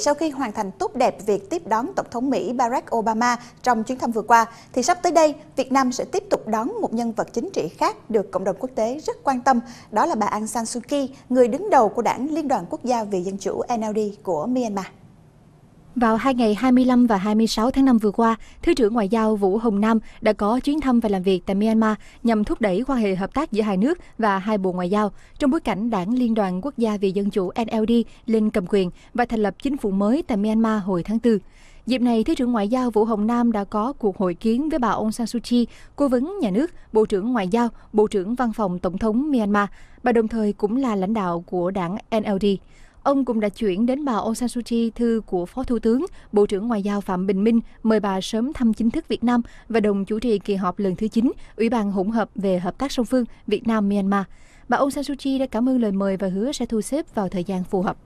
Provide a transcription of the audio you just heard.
Sau khi hoàn thành tốt đẹp việc tiếp đón Tổng thống Mỹ Barack Obama trong chuyến thăm vừa qua, thì sắp tới đây, Việt Nam sẽ tiếp tục đón một nhân vật chính trị khác được cộng đồng quốc tế rất quan tâm, đó là bà Aung San Suu Kyi, người đứng đầu của đảng Liên đoàn Quốc gia về Dân chủ NLD của Myanmar. Vào hai ngày 25 và 26 tháng 5 vừa qua, Thứ trưởng Ngoại giao Vũ Hồng Nam đã có chuyến thăm và làm việc tại Myanmar nhằm thúc đẩy quan hệ hợp tác giữa hai nước và hai bộ ngoại giao trong bối cảnh Đảng Liên đoàn Quốc gia vì Dân chủ NLD lên cầm quyền và thành lập chính phủ mới tại Myanmar hồi tháng 4. Dịp này, Thứ trưởng Ngoại giao Vũ Hồng Nam đã có cuộc hội kiến với bà Aung San Suu Kyi, Cố vấn Nhà nước, Bộ trưởng Ngoại giao, Bộ trưởng Văn phòng Tổng thống Myanmar. Bà đồng thời cũng là lãnh đạo của đảng NLD. Ông cũng đã chuyển đến bà Aung San Suu Kyi thư của Phó Thủ tướng, Bộ trưởng Ngoại giao Phạm Bình Minh mời bà sớm thăm chính thức Việt Nam và đồng chủ trì kỳ họp lần thứ 9 Ủy ban hỗn hợp về hợp tác song phương Việt Nam-Myanmar. Bà Aung San Suu Kyi đã cảm ơn lời mời và hứa sẽ thu xếp vào thời gian phù hợp.